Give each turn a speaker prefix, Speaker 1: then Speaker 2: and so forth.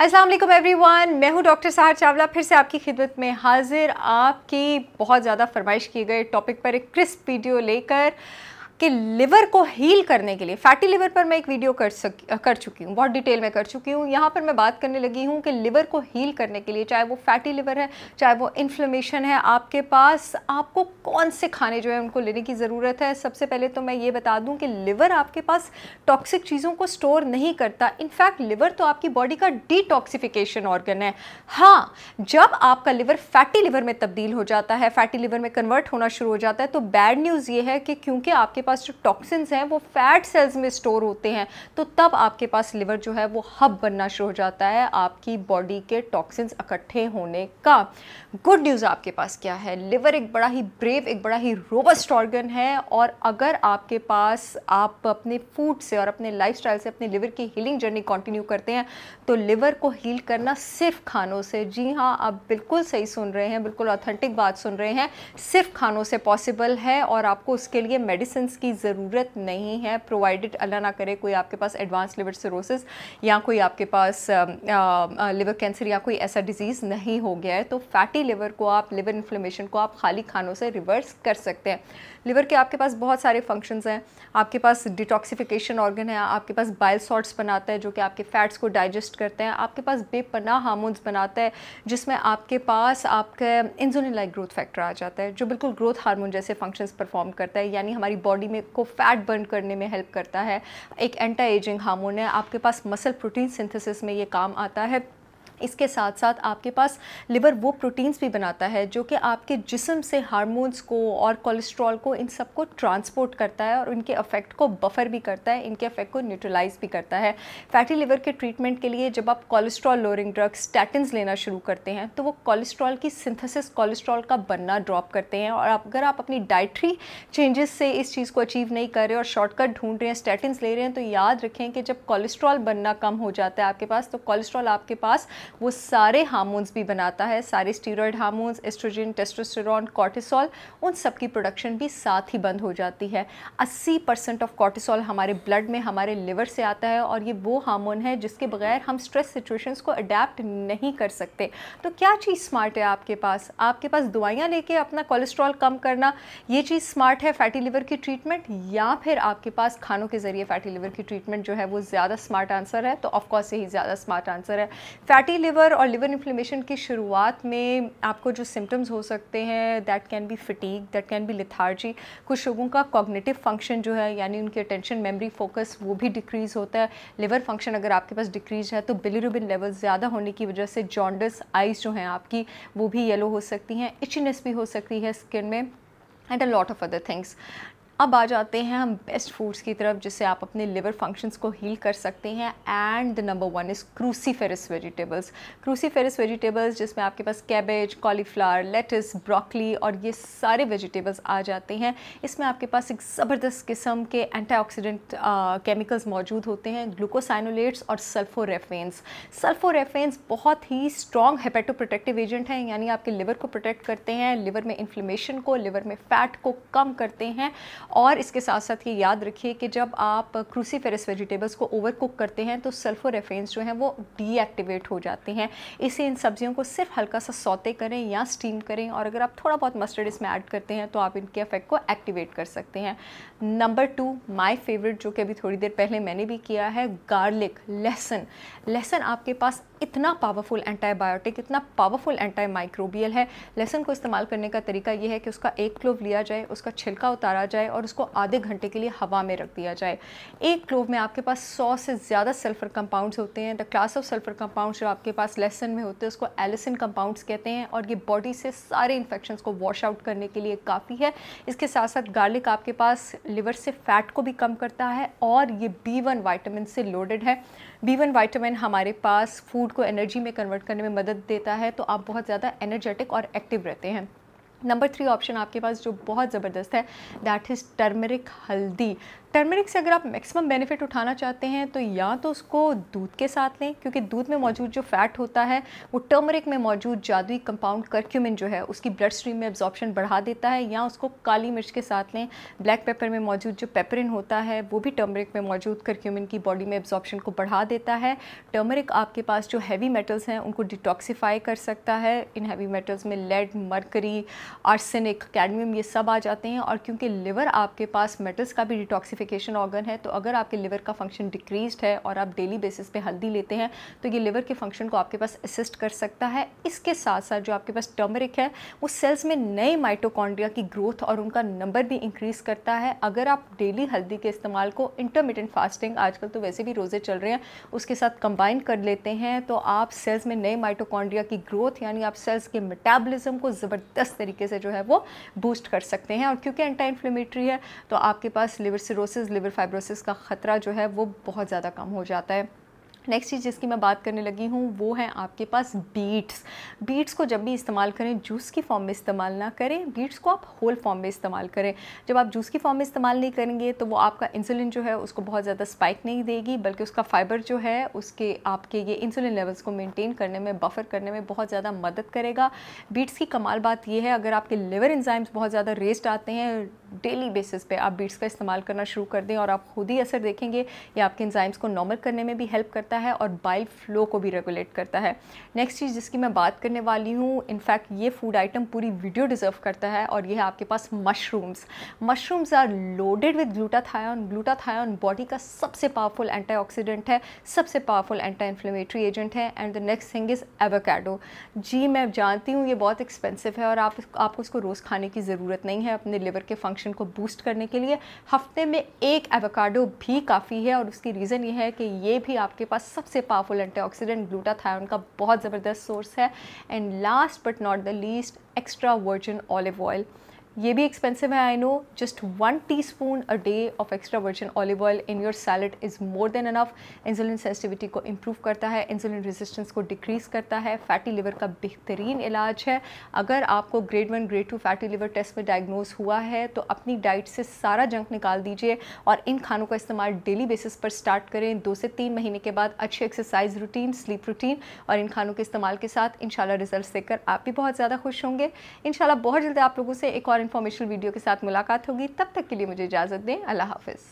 Speaker 1: Aslam every one मैं हूँ doctor साहर Chawla फिर से आपकी खिदमत में हाजिर आपकी बहुत ज़्यादा फरमाइश की गई टॉपिक पर एक क्रिस्प वीडियो लेकर कि लिवर को हील करने के लिए फैटी लिवर पर मैं एक वीडियो कर सक कर चुकी हूँ बहुत डिटेल में कर चुकी हूँ यहाँ पर मैं बात करने लगी हूँ कि लिवर को हील करने के लिए चाहे वो फैटी लिवर है चाहे वो इन्फ्लेमेशन है आपके पास आपको कौन से खाने जो है उनको लेने की ज़रूरत है सबसे पहले तो मैं ये बता दूँ कि लिवर आपके पास टॉक्सिक चीज़ों को स्टोर नहीं करता इनफैक्ट लिवर तो आपकी बॉडी का डिटॉक्सिफिकेशन ऑर्गन है हाँ जब आपका लिवर फैटी लिवर में तब्दील हो जाता है फैटी लिवर में कन्वर्ट होना शुरू हो जाता है तो बैड न्यूज़ ये है कि क्योंकि आपके पास जो टॉक्सिन्स हैं वो फैट सेल्स में स्टोर होते हैं तो तब आपके पास लिवर जो है वो हब बनना शुरू हो जाता है आपकी बॉडी के टॉक्सिन्स इकट्ठे होने का गुड न्यूज़ आपके पास क्या है लिवर एक बड़ा ही ब्रेव एक बड़ा ही रोबस्ट ऑर्गन है और अगर आपके पास आप अपने फूड से और अपने लाइफ से अपने लिवर की हीलिंग जर्नी कंटिन्यू करते हैं तो लिवर को हील करना सिर्फ खानों से जी हाँ आप बिल्कुल सही सुन रहे हैं बिल्कुल ऑथेंटिक बात सुन रहे हैं सिर्फ खानों से पॉसिबल है और आपको उसके लिए मेडिसिन की ज़रूरत नहीं है प्रोवाइडेड अल्लाह ना करे कोई आपके पास एडवांस लिवर सरोसिस या कोई आपके पास लिवर कैंसर या कोई ऐसा डिजीज़ नहीं हो गया है तो फैटी लिवर को आप लिवर इन्फ्लेमेशन को आप खाली खानों से रिवर्स कर सकते हैं लिवर के आपके पास बहुत सारे फंक्शंस हैं आपके पास डिटॉक्सिफिकेशन ऑर्गन है आपके पास बाइल सॉर्ट्स बनाता है जो कि आपके फैट्स को डाइजेस्ट करते हैं आपके पास बेपना हार्मोन्स बनाता है जिसमें आपके पास आपके इंजोनिन लाइक ग्रोथ फैक्टर आ जाता है जो बिल्कुल ग्रोथ हार्मोन जैसे फंक्शंस परफॉर्म करता है यानी हमारी बॉडी में को फैट बर्न करने में हेल्प करता है एक एंटी एजिंग हार्मोन है आपके पास मसल प्रोटीन सिंथेसिस में ये काम आता है इसके साथ साथ आपके पास लिवर वो प्रोटीन्स भी बनाता है जो कि आपके जिसम से हार्मोन्स को और कोलेस्ट्रॉल को इन सब को ट्रांसपोर्ट करता है और इनके अफेक्ट को बफर भी करता है इनके अफेक्ट को न्यूट्रलाइज भी करता है फैटी लिवर के ट्रीटमेंट के लिए जब आप कोलेस्ट्रॉल लोअरिंग ड्रग्स स्टैटिनस लेना शुरू करते हैं तो वो कोलेस्ट्रॉल की सिंथेसिस कोलेस्ट्रॉल का बनना ड्रॉप करते हैं और अगर आप अपनी डाइट्री चेंजेस से इस चीज़ को अचीव नहीं कर रहे और शॉर्टकट ढूंढ रहे हैं स्टैटिनस ले रहे हैं तो याद रखें कि जब कोलेस्ट्रॉल बनना कम हो जाता है आपके पास तो कोलेस्ट्रॉल आपके पास वो सारे हार्मोन्स भी बनाता है सारे steroid hormones estrogen testosterone cortisol उन सब की प्रोडक्शन भी साथ ही बंद हो जाती है 80 परसेंट ऑफ कॉर्टिसोल हमारे ब्लड में हमारे लिवर से आता है और ये वो हार्मोन है जिसके बगैर हम स्ट्रेस सिचुएशंस को अडेप्ट नहीं कर सकते तो क्या चीज़ स्मार्ट है आपके पास आपके पास दवाइयाँ लेके अपना कोलेस्ट्रॉल कम करना ये चीज़ स्मार्ट है फैटी लिवर की ट्रीटमेंट या फिर आपके पास खानों के ज़रिए फैटी लिवर की ट्रीटमेंट जो है वो ज़्यादा स्मार्ट आंसर है तो ऑफकोर्स यही ज़्यादा स्मार्ट आंसर है फैटी फैटी लिवर और लिवर इन्फ्लेमेशन की शुरुआत में आपको जो सिम्टम्स हो सकते हैं that can be fatigue that can be lethargy कुछ लोगों का कॉग्नेटिव फंक्शन जो है यानी उनकी अटेंशन मेमोरी फोकस वो भी डिक्रीज़ होता है लिवर फंक्शन अगर आपके पास डिक्रीज है तो बिलिरुबिन लेवल ज़्यादा होने की वजह से जॉन्डस आइज़ जो हैं आपकी वो भी येलो हो सकती हैं इचनेस भी हो सकती है स्किन में and a lot of other things अब आ जाते हैं हम बेस्ट फूड्स की तरफ जिससे आप अपने लिवर फंक्शंस को हील कर सकते हैं and the number one is cruciferous vegetables cruciferous vegetables जिसमें आपके पास कैबेज कॉलीफ्लावर लेटस ब्रोकली और ये सारे वेजिटेबल्स आ जाते हैं इसमें आपके पास एक ज़बरदस्त किस्म के एंटी केमिकल्स मौजूद होते हैं ग्लूकोसाइनोलेट्स और सल्फ़ोरेफेंस सल्फोरेफेंस बहुत ही स्ट्रॉन्ग हेपेटोप्रोटेक्टिव एजेंट हैं यानी आपके लिवर को प्रोटेक्ट करते हैं लिवर में इन्फ्लेमेशन को लिवर में फैट को कम करते हैं और इसके साथ साथ ये याद रखिए कि जब आप क्रूसीफेरस वेजिटेबल्स को ओवर कुक करते हैं तो सल्फर रेफेंस जो हैं वो डीएक्टिवेट हो जाते हैं इसे इन सब्जियों को सिर्फ हल्का सा सौते करें या स्टीम करें और अगर आप थोड़ा बहुत मस्टर्ड इसमें ऐड करते हैं तो आप इनके इफेक्ट को एक्टिवेट कर सकते हैं नंबर टू माय फेवरेट जो कि अभी थोड़ी देर पहले मैंने भी किया है गार्लिक लहसन लहसन आपके पास इतना पावरफुल एंटीबायोटिक इतना पावरफुल एंटी माइक्रोबियल है लहसन को इस्तेमाल करने का तरीका यह है कि उसका एक क्लोव लिया जाए उसका छिलका उतारा जाए और और उसको आधे घंटे के लिए हवा में रख दिया जाए एक क्लोव में आपके पास सौ से ज़्यादा सल्फर कंपाउंड्स होते हैं the class of sulphur compounds जो आपके पास लेसन में होते हैं उसको एलिसिन कंपाउंड्स कहते हैं और ये बॉडी से सारे इन्फेक्शन को वॉश आउट करने के लिए काफ़ी है इसके साथ साथ गार्लिक आपके पास लिवर से फैट को भी कम करता है और ये बी वन वाइटामिन से लोडेड है बी वन वाइटामिन हमारे पास फूड को एनर्जी में कन्वर्ट करने में मदद देता है तो आप बहुत ज़्यादा एनर्जेटिक और एक्टिव रहते हैं नंबर थ्री ऑप्शन आपके पास जो बहुत ज़बरदस्त है दैट इज़ टर्मरिक हल्दी टर्मरिक से अगर आप मैक्सिमम बेनिफिट उठाना चाहते हैं तो या तो उसको दूध के साथ लें क्योंकि दूध में मौजूद जो फैट होता है वो टर्मरिक में मौजूद जादुई कंपाउंड करक्यूमिन जो है उसकी ब्लड स्ट्रीम में एब्जॉर्प्शन बढ़ा देता है या उसको काली मिर्च के साथ लें ब्लैक पेपर में मौजूद जो पेपरिन होता है वो भी टर्मरिक में मौजूद करक्यूमिन की बॉडी में एब्जॉर्प्शन को बढ़ा देता है टर्मरिक आपके पास जो हैवी मेटल्स हैं उनको डिटॉक्सीफाई कर सकता है इन हैवी मेटल्स में लेड मरकरी आर्सेनिक कैडमियम ये सब आ जाते हैं और क्योंकि लिवर आपके पास मेटल्स का भी डिटॉक्सिफिकेशन ऑर्गन है तो अगर आपके लिवर का फंक्शन डिक्रीज है और आप डेली बेसिस पे हल्दी लेते हैं तो ये लिवर के फंक्शन को आपके पास असिस्ट कर सकता है इसके साथ साथ जो आपके पास टर्मरिक है वो सेल्स में नए माइटोकॉन्ड्रिया की ग्रोथ और उनका नंबर भी इंक्रीज़ करता है अगर आप डेली हल्दी के इस्तेमाल को इंटरमीडियंट फास्टिंग आजकल तो वैसे भी रोज़े चल रहे हैं उसके साथ कंबाइन कर लेते हैं तो आप सेल्स में नए माइटोकॉन्ड्रिया की ग्रोथ यानी आप सेल्स के मेटाबलिज्म को ज़बरदस्त तरीके तरीके से जो है वो बूस्ट कर सकते हैं और क्योंकि एंटी इन्फ्लेमेटरी है तो आपके पास लिवर सिरोसिस लिवर फाइब्रोसिस का ख़तरा जो है वो बहुत ज़्यादा कम हो जाता है नेक्स्ट चीज़ जिसकी मैं बात करने लगी हूँ वो है आपके पास बीट्स बीट्स को जब भी इस्तेमाल करें जूस की फॉर्म में इस्तेमाल ना करें बीट्स को आप होल फॉर्म में इस्तेमाल करें जब आप जूस की फॉर्म में इस्तेमाल नहीं करेंगे तो वो आपका इंसुलिन जो है उसको बहुत ज़्यादा स्पाइक नहीं देगी बल्कि उसका फाइबर जो है उसके आपके ये इंसुलिन लेवल्स को मेनटेन करने में बफर करने में बहुत ज़्यादा मदद करेगा बीट्स की कमाल बात यह है अगर आपके लिवर इंजाइम्स बहुत ज़्यादा रेस्ट आते हैं डेली बेसिस पे आप बीट्स का इस्तेमाल करना शुरू कर दें और आप खुद ही असर देखेंगे ये आपके इंजाइम्स को नॉर्मल करने में भी हेल्प करता है और बाइल फ्लो को भी रेगुलेट करता है नेक्स्ट चीज़ जिसकी मैं बात करने वाली हूँ इनफैक्ट ये फूड आइटम पूरी वीडियो डिज़र्व करता है और यह आपके पास mushrooms mushrooms are loaded with glutathione glutathione body का सबसे पावरफुल एंटी है सबसे पावरफुल एंटी इन्फ्लेमेटरी एजेंट है and the next thing is avocado जी मैं जानती हूँ ये बहुत एक्सपेंसिव है और आप आपको इसको रोज़ खाने की ज़रूरत नहीं है अपने लिवर के फंक्शन फंक्शन को बूस्ट करने के लिए हफ्ते में एक एवोकाडो भी काफ़ी है और उसकी रीज़न ये है कि ये भी आपके पास सबसे पावरफुल एंटीऑक्सीडेंट ग्लूटाथायन का बहुत ज़बरदस्त सोर्स है and last but not the least extra virgin olive oil ये भी एक्सपेंसिव है आई नो जस्ट वन टी स्पून a day of extra virgin olive oil in your salad is more than enough insulin sensitivity को improve करता है insulin resistance को decrease करता है फैटी लिवर का बेहतरीन इलाज है अगर आपको grade one grade two fatty liver test में डायग्नोज हुआ है तो अपनी डाइट से सारा जंक निकाल दीजिए और इन खानों का इस्तेमाल डेली बेसिस पर स्टार्ट करें दो से तीन महीने के बाद अच्छी एक्सरसाइज रूटीन स्लीप रूटीन और इन खानों के इस्तेमाल के साथ इन रिजल्ट देखकर आप भी बहुत ज़्यादा खुश होंगे इन बहुत जल्दी आप लोगों से एक और इन्फॉर्मेशन वीडियो के साथ मुलाकात होगी तब तक के लिए मुझे इजाज़त दें अल्लाह हाफिज़